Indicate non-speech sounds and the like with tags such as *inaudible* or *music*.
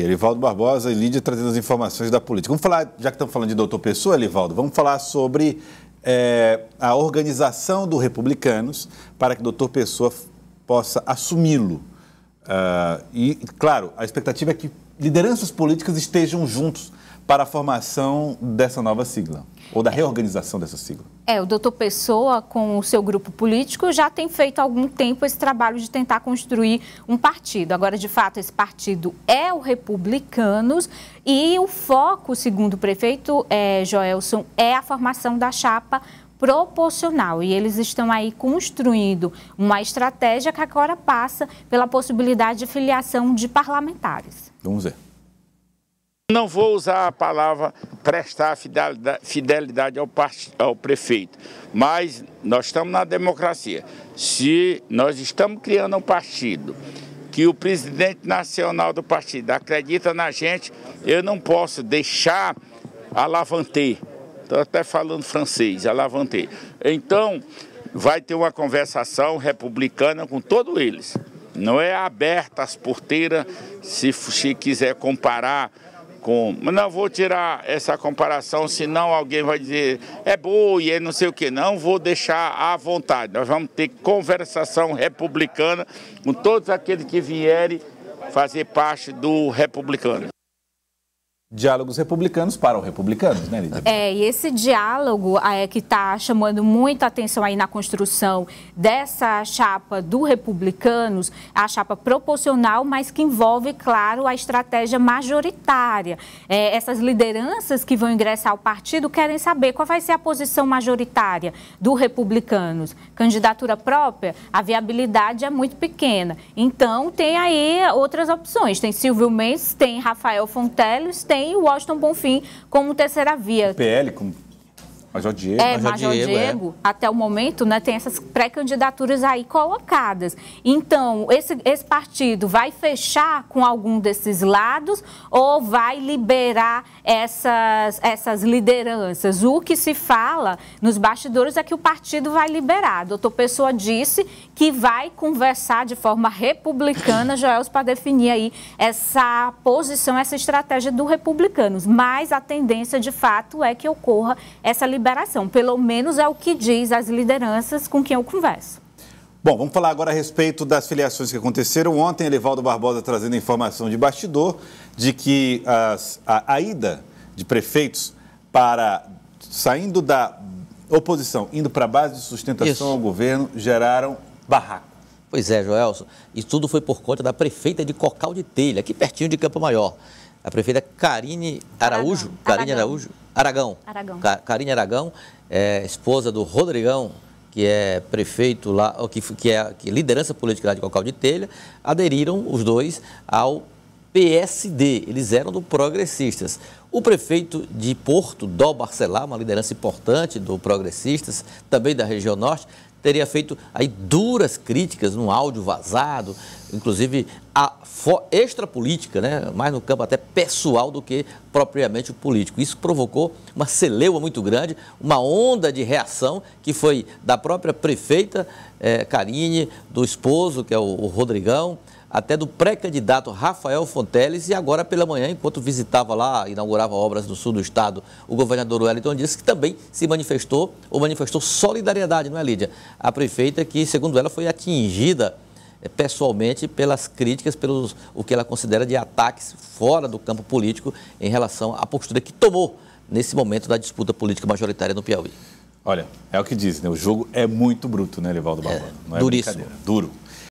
Elivaldo Barbosa e Lídia trazendo as informações da política. Vamos falar, já que estamos falando de doutor Pessoa, Elivaldo, vamos falar sobre é, a organização do Republicanos para que doutor Pessoa possa assumi-lo. Uh, e, claro, a expectativa é que lideranças políticas estejam juntos para a formação dessa nova sigla ou da reorganização dessa sigla? É, o doutor Pessoa, com o seu grupo político, já tem feito há algum tempo esse trabalho de tentar construir um partido. Agora, de fato, esse partido é o Republicanos e o foco, segundo o prefeito é, Joelson, é a formação da chapa proporcional e eles estão aí construindo uma estratégia que agora passa pela possibilidade de filiação de parlamentares. Vamos ver. Não vou usar a palavra prestar fidelidade ao, ao prefeito, mas nós estamos na democracia. Se nós estamos criando um partido que o presidente nacional do partido acredita na gente, eu não posso deixar alavanter. Estou até falando francês, alavanter. Então, vai ter uma conversação republicana com todos eles. Não é aberta as porteiras, se, se quiser comparar com... Mas não vou tirar essa comparação, senão alguém vai dizer é e é não sei o que. Não vou deixar à vontade. Nós vamos ter conversação republicana com todos aqueles que vierem fazer parte do republicano. Diálogos Republicanos para os Republicanos, né, Lídia? É, e esse diálogo ah, é, que está chamando muita atenção aí na construção dessa chapa do Republicanos, a chapa proporcional, mas que envolve, claro, a estratégia majoritária. É, essas lideranças que vão ingressar ao partido querem saber qual vai ser a posição majoritária do Republicanos. Candidatura própria, a viabilidade é muito pequena. Então, tem aí outras opções. Tem Silvio Mendes, tem Rafael Fonteles, tem e o Washington Bonfim como terceira via. O PL, como Major é Diego. É, Major, é Major Diego, é Diego é. até o momento, né, tem essas pré-candidaturas aí colocadas. Então, esse, esse partido vai fechar com algum desses lados ou vai liberar essas, essas lideranças? O que se fala nos bastidores é que o partido vai liberar. Doutor Pessoa disse que vai conversar de forma republicana, *coughs* Joels, para definir aí essa posição, essa estratégia do republicanos. Mas a tendência, de fato, é que ocorra essa liberação liberação. Pelo menos é o que diz as lideranças com quem eu converso. Bom, vamos falar agora a respeito das filiações que aconteceram. Ontem, Elivaldo Barbosa trazendo informação de bastidor de que as, a, a ida de prefeitos para saindo da oposição, indo para a base de sustentação Isso. ao governo, geraram barraco. Pois é, Joelson. Isso tudo foi por conta da prefeita de Cocal de Telha, aqui pertinho de Campo Maior a prefeita Karine Araújo, Aragão. Karine Araújo, Aragão, Aragão. Karine Aragão, é, esposa do Rodrigão, que é prefeito lá, que, que é que é liderança política lá de Cocal de Telha, aderiram os dois ao PSD, eles eram do Progressistas. O prefeito de Porto, Dó Barcelar, uma liderança importante do Progressistas, também da região norte, teria feito aí duras críticas no áudio vazado, inclusive a extrapolítica, né? mais no campo até pessoal do que propriamente político. Isso provocou uma celeuma muito grande, uma onda de reação que foi da própria prefeita é, eh, Carine, do esposo, que é o, o Rodrigão, até do pré-candidato Rafael Fonteles, e agora pela manhã, enquanto visitava lá, inaugurava obras no sul do estado, o governador Wellington disse que também se manifestou, ou manifestou solidariedade, não é, Lídia? A prefeita que, segundo ela, foi atingida eh, pessoalmente pelas críticas, pelos o que ela considera de ataques fora do campo político em relação à postura que tomou nesse momento da disputa política majoritária no Piauí. Olha, é o que diz, né? O jogo é muito bruto, né, Levaldo Barbosa? É, é duríssimo. Duro.